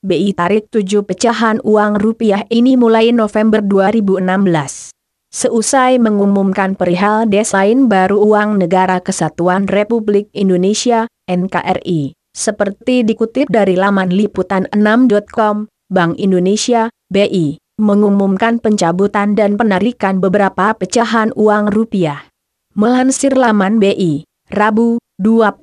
BI tarik tujuh pecahan uang rupiah ini mulai November 2016. Seusai mengumumkan perihal desain baru uang Negara Kesatuan Republik Indonesia, NKRI, seperti dikutip dari laman liputan6.com, Bank Indonesia, BI, mengumumkan pencabutan dan penarikan beberapa pecahan uang rupiah. Melansir laman BI, Rabu, 21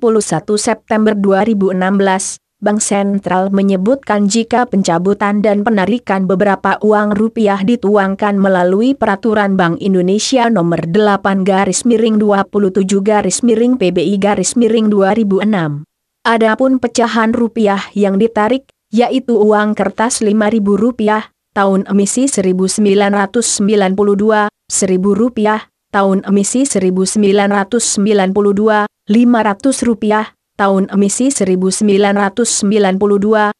September 2016, Bank Sentral menyebutkan jika pencabutan dan penarikan beberapa uang rupiah dituangkan melalui Peraturan Bank Indonesia Nomor 8 garis miring 27 garis miring PBI garis miring 2006. Adapun pecahan rupiah yang ditarik, yaitu uang kertas Rp5.000, tahun emisi 1992, Rp1.000, tahun emisi 1992, Rp500, tahun emisi 1992, 100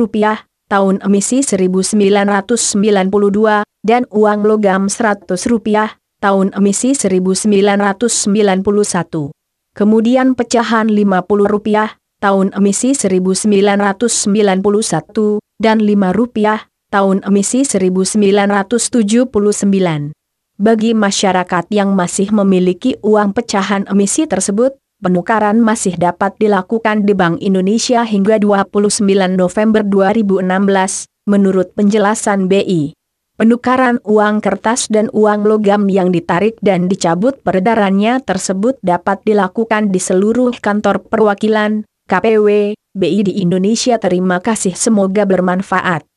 rupiah, tahun emisi 1992, dan uang logam 100 rupiah, tahun emisi 1991. Kemudian pecahan 50 rupiah, tahun emisi 1991, dan 5 rupiah, tahun emisi 1979. Bagi masyarakat yang masih memiliki uang pecahan emisi tersebut, penukaran masih dapat dilakukan di Bank Indonesia hingga 29 November 2016, menurut penjelasan BI. Penukaran uang kertas dan uang logam yang ditarik dan dicabut peredarannya tersebut dapat dilakukan di seluruh kantor perwakilan, KPW, BI di Indonesia. Terima kasih semoga bermanfaat.